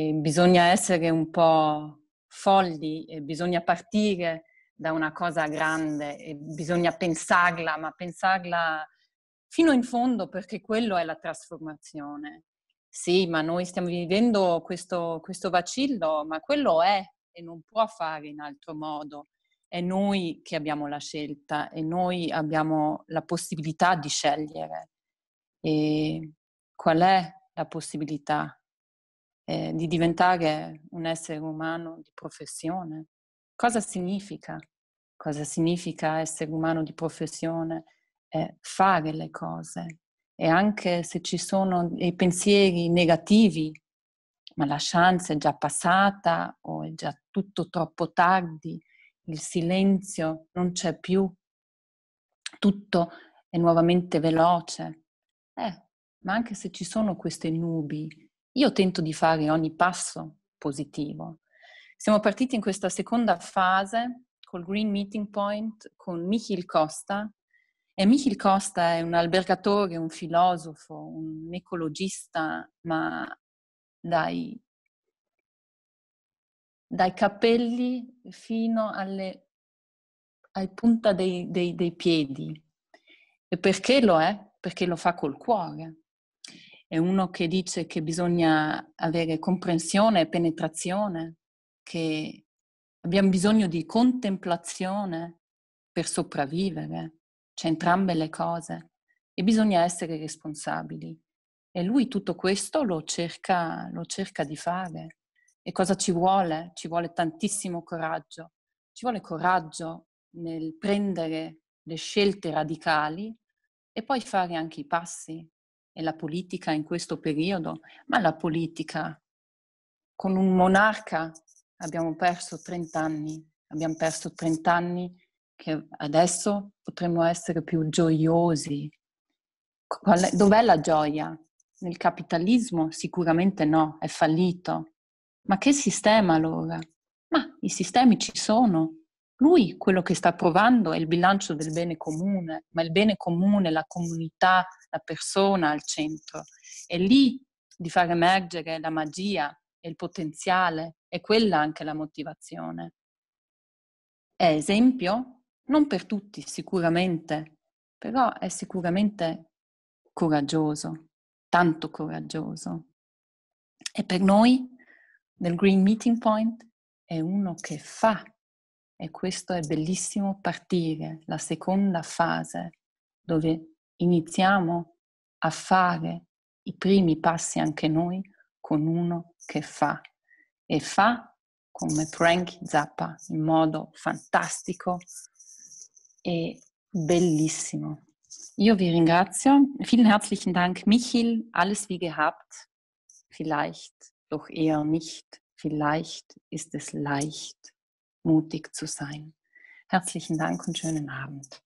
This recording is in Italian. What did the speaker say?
E bisogna essere un po' folli, bisogna partire da una cosa grande, bisogna pensarla, ma pensarla fino in fondo perché quello è la trasformazione. Sì, ma noi stiamo vivendo questo, questo vacillo, ma quello è e non può fare in altro modo. È noi che abbiamo la scelta e noi abbiamo la possibilità di scegliere. E qual è la possibilità? eh, di diventare un essere umano di professione. Cosa significa? Cosa significa essere umano di professione? Eh, fare le cose e anche se ci sono dei pensieri negativi, ma la chance è già passata o è già tutto troppo tardi, il silenzio non c'è più, tutto è nuovamente veloce. Eh, ma anche se ci sono queste nubi io tento di fare ogni passo positivo. Siamo partiti in questa seconda fase col Green Meeting Point con Michil Costa. E Michil Costa è un albergatore, un filosofo, un ecologista, ma dai, dai capelli fino alle, alle punta dei, dei, dei piedi. E perché lo è? Perché lo fa col cuore è uno che dice che bisogna avere comprensione e penetrazione, che abbiamo bisogno di contemplazione per sopravvivere, c'è cioè entrambe le cose e bisogna essere responsabili. E lui tutto questo lo cerca, lo cerca di fare. E cosa ci vuole? Ci vuole tantissimo coraggio. Ci vuole coraggio nel prendere le scelte radicali e poi fare anche i passi, e la politica in questo periodo, ma la politica con un monarca abbiamo perso 30 anni, abbiamo perso 30 anni che adesso potremmo essere più gioiosi. È, dov'è la gioia? Nel capitalismo sicuramente no, è fallito. Ma che sistema allora? Ma i sistemi ci sono, lui quello che sta provando è il bilancio del bene comune, ma il bene comune, la comunità, la persona al centro. È lì di far emergere la magia e il potenziale, è quella anche la motivazione. È esempio? Non per tutti, sicuramente, però è sicuramente coraggioso, tanto coraggioso. E per noi, nel Green Meeting Point, è uno che fa e questo è bellissimo partire, la seconda fase, dove iniziamo a fare i primi passi anche noi con uno che fa. E fa come Frank Zappa, in modo fantastico e bellissimo. Io vi ringrazio. Vielen herzlichen Dank, Michil. Alles wie gehabt. Vielleicht, doch eher nicht. Vielleicht ist es leicht. mutig zu sein. Herzlichen Dank und schönen Abend.